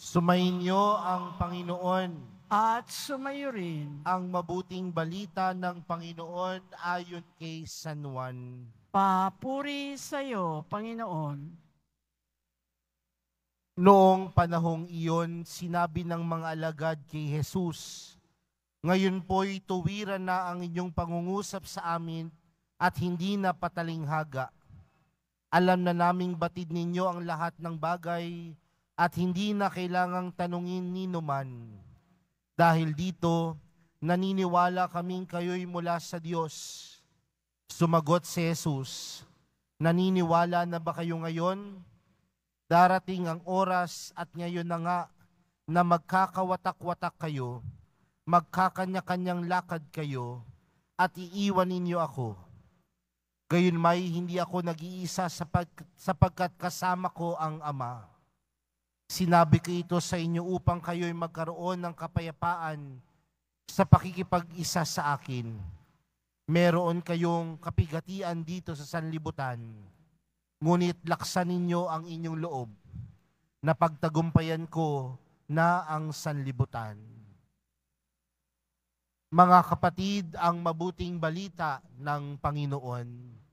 Sumainyo ang Panginoon at sumayo rin ang mabuting balita ng Panginoon ayon kay San Juan. Papuri sa iyo, Panginoon. Noong panahong iyon, sinabi ng mga alagad kay Jesus, Ngayon po'y tuwiran na ang inyong pangungusap sa amin at hindi na patalinghaga. Alam na naming batid ninyo ang lahat ng bagay at hindi na kailangang tanungin ni numan. Dahil dito, naniniwala kaming kayo'y mula sa Diyos. Sumagot si Jesus, naniniwala na ba kayo ngayon? Darating ang oras at ngayon na nga na magkakawatak-watak kayo, magkakanya-kanyang lakad kayo, at iiwan ninyo ako. Gayunmay, hindi ako nag-iisa sapag, sapagkat kasama ko ang Ama Sinabi ko ito sa inyo upang kayo'y magkaroon ng kapayapaan sa pakikipag-isa sa akin. Meron kayong kapigatian dito sa sanlibutan, ngunit laksan ninyo ang inyong loob na pagtagumpayan ko na ang sanlibutan. Mga kapatid, ang mabuting balita ng Panginoon.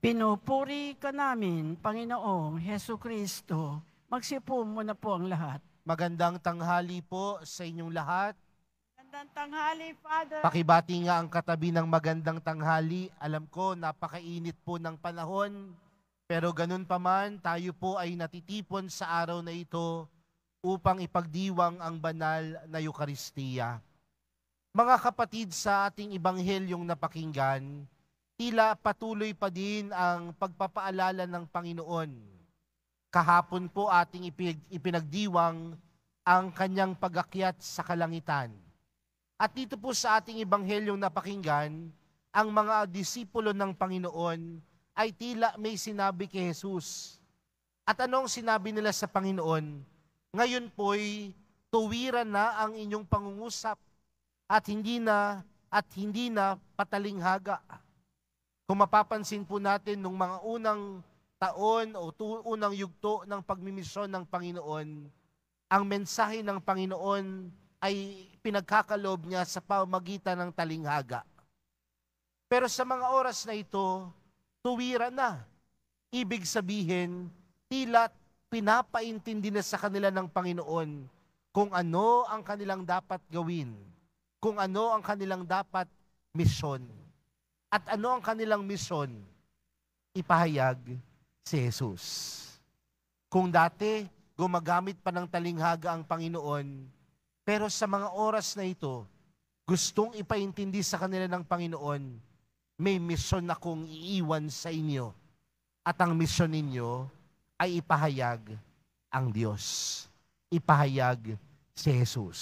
Pinupuri ka namin, Panginoong Heso Kristo, Magsipo muna po ang lahat. Magandang tanghali po sa inyong lahat. Magandang tanghali, Father. Pakibati nga ang katabi ng magandang tanghali. Alam ko, napakainit po ng panahon. Pero ganun pa man, tayo po ay natitipon sa araw na ito upang ipagdiwang ang banal na Eukaristiya. Mga kapatid sa ating ibanghelyong napakinggan, tila patuloy pa din ang pagpapaalala ng Panginoon Kahapon po ating ipinagdiwang ang kanyang pagakyat sa kalangitan. At dito po sa ating ebanghelyong napakinggan, ang mga disipulo ng Panginoon ay tila may sinabi kay Jesus. At anong sinabi nila sa Panginoon? Ngayon po'y tuwira na ang inyong pangungusap at hindi na at hindi na patalinghaga. Kung mapapansin po natin nung mga unang taon o unang yugto ng pagmimisyon ng Panginoon, ang mensahe ng Panginoon ay pinagkakalob niya sa pamagitan ng talinghaga. Pero sa mga oras na ito, tuwira na. Ibig sabihin, tila pinapaintindi na sa kanila ng Panginoon kung ano ang kanilang dapat gawin, kung ano ang kanilang dapat misyon, at ano ang kanilang misyon, ipahayag si Jesus. Kung dati, gumagamit pa ng talinghaga ang Panginoon, pero sa mga oras na ito, gustong ipaintindi sa kanila ng Panginoon, may misyon akong iiwan sa inyo. At ang misyon ninyo ay ipahayag ang Diyos. Ipahayag si Jesus.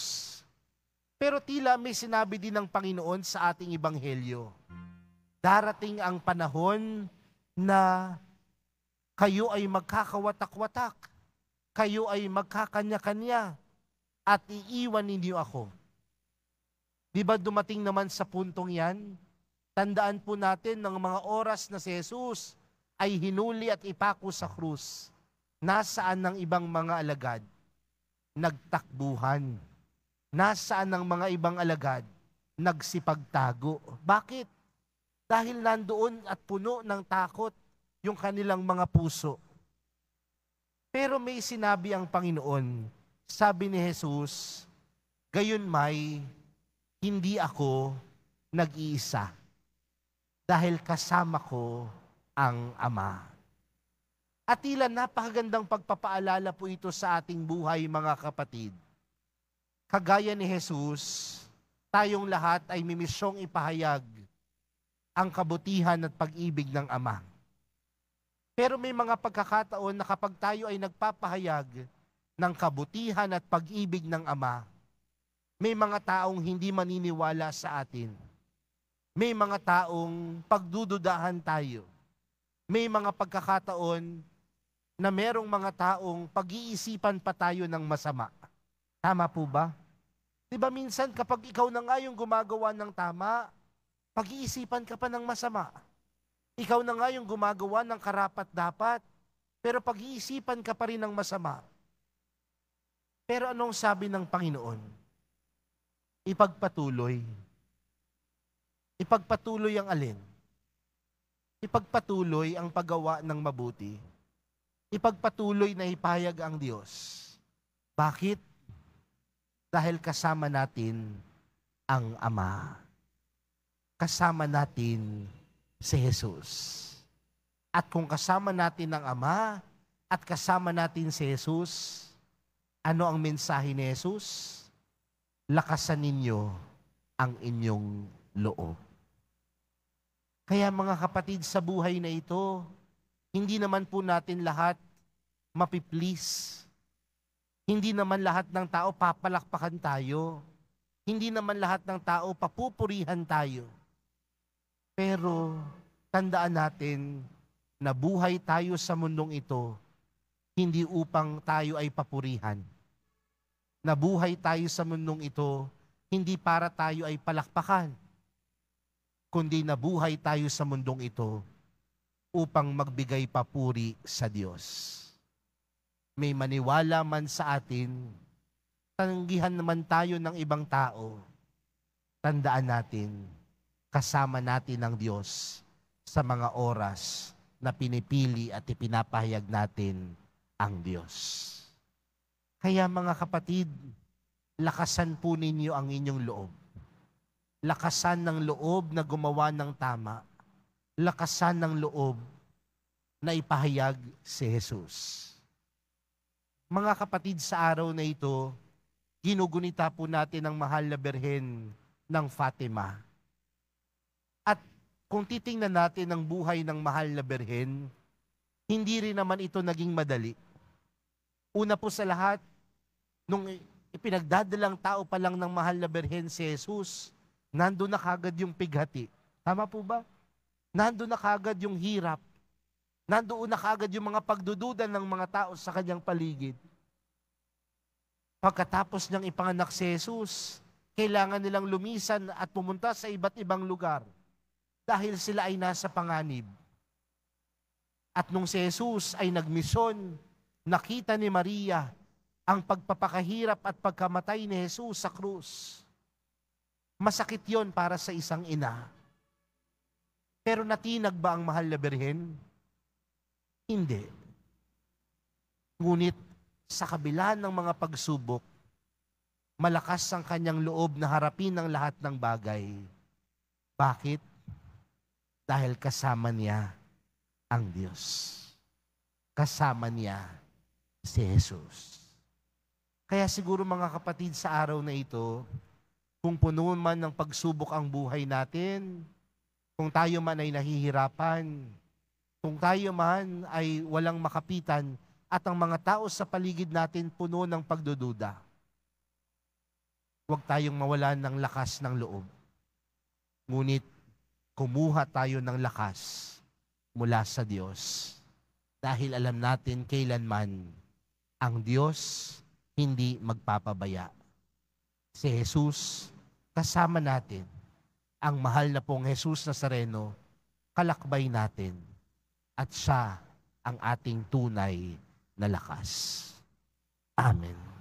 Pero tila may sinabi din ng Panginoon sa ating Ibanghelyo, darating ang panahon na kayo ay magkakawatak-watak. Kayo ay magkakanya-kanya. At iiwan ninyo ako. Di ba dumating naman sa puntong yan? Tandaan po natin ng mga oras na si Jesus ay hinuli at ipako sa krus. Nasaan ang ibang mga alagad? Nagtakbuhan. Nasaan ang mga ibang alagad? Nagsipagtago. Bakit? Dahil nandoon at puno ng takot yung kanilang mga puso. Pero may sinabi ang Panginoon, sabi ni Jesus, gayon may, hindi ako nag-iisa dahil kasama ko ang Ama. At tila napakagandang pagpapaalala po ito sa ating buhay mga kapatid. Kagaya ni Jesus, tayong lahat ay mimisyong ipahayag ang kabutihan at pag-ibig ng Ama. Pero may mga pagkakataon na kapag tayo ay nagpapahayag ng kabutihan at pag-ibig ng Ama, may mga taong hindi maniniwala sa atin. May mga taong pagdududahan tayo. May mga pagkakataon na merong mga taong pag-iisipan pa tayo ng masama. Tama po ba? Di ba minsan kapag ikaw na nga yung gumagawa ng tama, pag-iisipan ka pa ng masama. Ikaw na nga yung gumagawa ng karapat-dapat, pero pag-iisipan ka pa rin ng masama. Pero anong sabi ng Panginoon? Ipagpatuloy. Ipagpatuloy ang alin? Ipagpatuloy ang paggawa ng mabuti. Ipagpatuloy na ipahayag ang Diyos. Bakit? Dahil kasama natin ang Ama. Kasama natin si Jesus. At kung kasama natin ang Ama at kasama natin si Jesus, ano ang mensahe ni Jesus? Lakasan ninyo ang inyong loob. Kaya mga kapatid, sa buhay na ito, hindi naman po natin lahat mapiplease. Hindi naman lahat ng tao papalakpakan tayo. Hindi naman lahat ng tao papupurihan tayo. Pero tandaan natin na buhay tayo sa mundong ito hindi upang tayo ay papurihan. Nabuhay tayo sa mundong ito hindi para tayo ay palakpakan, kundi nabuhay tayo sa mundong ito upang magbigay papuri sa Diyos. May maniwala man sa atin, tanggihan naman tayo ng ibang tao, tandaan natin, kasama natin ang Diyos sa mga oras na pinipili at ipinapahayag natin ang Diyos. Kaya mga kapatid, lakasan po ninyo ang inyong loob. Lakasan ng loob na gumawa ng tama. Lakasan ng loob na ipahayag si Jesus. Mga kapatid, sa araw na ito, ginugunita po natin ang mahal na berhen ng Fatima at kung titingnan natin ang buhay ng mahal na berhen, hindi rin naman ito naging madali. Una po sa lahat, nung ipinagdadalang tao pa lang ng mahal na berhen si Jesus, nando na kagad yung pighati. Tama po ba? Nando na kagad yung hirap. Nandoon na kagad yung mga pagdududa ng mga tao sa kanyang paligid. Pagkatapos niyang ipanganak si Jesus, kailangan nilang lumisan at pumunta sa iba't ibang lugar dahil sila ay nasa panganib. At nung si Jesus ay nagmisyon, nakita ni Maria ang pagpapakahirap at pagkamatay ni Jesus sa krus. Masakit yon para sa isang ina. Pero natinag ba ang mahal na berhen? Hindi. Ngunit sa kabila ng mga pagsubok, malakas ang kanyang loob na harapin ang lahat ng bagay. Bakit? Dahil kasama niya ang Diyos. Kasama niya si Jesus. Kaya siguro mga kapatid sa araw na ito, kung puno man ng pagsubok ang buhay natin, kung tayo man ay nahihirapan, kung tayo man ay walang makapitan, at ang mga tao sa paligid natin puno ng pagdududa, huwag tayong mawalan ng lakas ng loob. Ngunit kumuha tayo ng lakas mula sa Diyos. Dahil alam natin kailanman ang Diyos hindi magpapabaya. Si Jesus kasama natin. Ang mahal na pong Jesus Nazareno, kalakbay natin. At siya ang ating tunay na lakas. Amen.